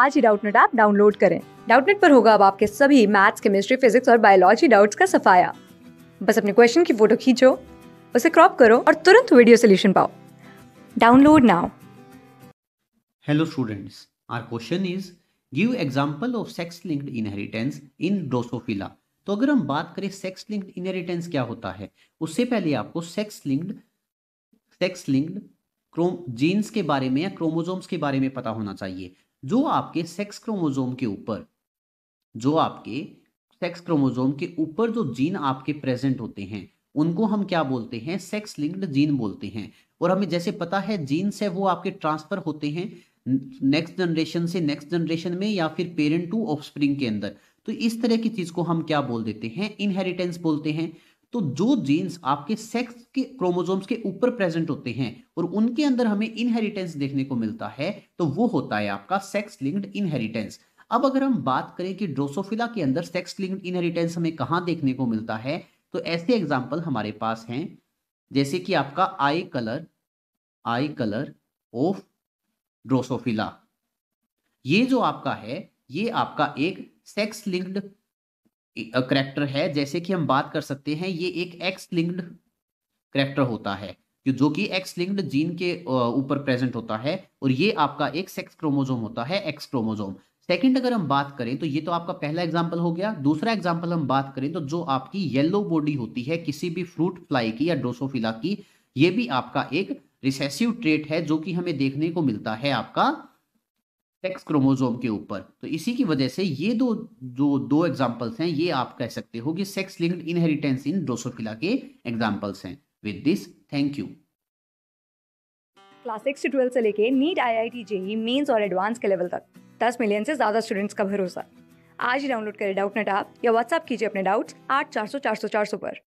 आज ही Doubtnut app download करें डाउटनेट पर होगा अब आपके सभी मैथ्स केमिस्ट्री फिजिक्स और बायोलॉजी डाउट्स का सफाया बस अपने क्वेश्चन की फोटो खींचो उसे क्रॉप करो और तुरंत वीडियो सोल्यूशन पाओ download now hello students our question is give example of sex linked inheritance in Drosophila तो अगर हम बात करें सेक्स लिंक्ड इनहेरिटेंस क्या होता है उससे पहले आपको sex linked sex linked chrome genes के बारे में या क्रोमोजोम्स के बारे में पता होना चाहिए जो आपके सेक्स क्रोमोजोम के ऊपर जो आपके सेक्स क्रोमोजोम के ऊपर जो जीन आपके प्रेजेंट होते हैं उनको हम क्या बोलते हैं सेक्स लिंक्ड जीन बोलते हैं और हमें जैसे पता है जीन से वो आपके ट्रांसफर होते हैं नेक्स्ट जनरेशन से नेक्स्ट जनरेशन में या फिर पेरेंट टू ऑफस्प्रिंग के अंदर तो इस तरह की चीज को हम क्या बोल देते हैं इनहेरिटेंस बोलते हैं तो जो जीन्स आपके सेक्स के क्रोमोजोम्स के ऊपर प्रेजेंट होते हैं और उनके अंदर हमें इनहेरिटेंस देखने को मिलता है तो वो होता है आपका सेक्स लिंक्ड इनहेरिटेंस अब अगर हम बात करें कि ड्रोसोफिला के अंदर सेक्स लिंक्ड इनहेरिटेंस हमें कहाँ देखने को मिलता है तो ऐसे एग्जाम्पल हमारे पास हैं जैसे कि आपका eye colour eye colour of Drosophila ये जो आपका है ये आपका एक सेक्स लिंक्ड करेक्टर है जैसे कि हम बात कर सकते हैं ये एक एक्स लिंक्ड करेक्टर होता है जो जो कि एक्स लिंक्ड जीन के ऊपर प्रेजेंट होता है और ये आपका एक सेक्स क्रोमोजोम होता है एक्स क्रोमोजोम सेकंड अगर हम बात करें तो ये तो आपका पहला एग्जांपल हो गया दूसरा एग्जांपल हम बात करें तो जो आपकी येलो बॉडी होती है किसी भी फ्रूट फ्लाई की या डोसोफिला की ये भी आपका एक रिसेसिव ट्रेट है जो कि हमें देखने को मिलता है आपका सेक्स क्रोमोजोम के ऊपर तो इसी की वजह से ये दो जो दो एग्जाम्पल्स हैं ये आप कह सकते हो कि sex linked inheritance in Drosophila के एग्जाम्पल्स हैं with this thank you class six से ट्वेल्थ से लेके NEET I I T JEE mains और एडवांस के लेवल तक दस मिलियन से ज़्यादा स्टूडेंट्स का भरोसा आज ही डाउनलोड करें डाउट नेट ऐप या व्हाट्सएप कीजिए अपने डाउट्स आठ चार सौ चार सौ चार सौ पर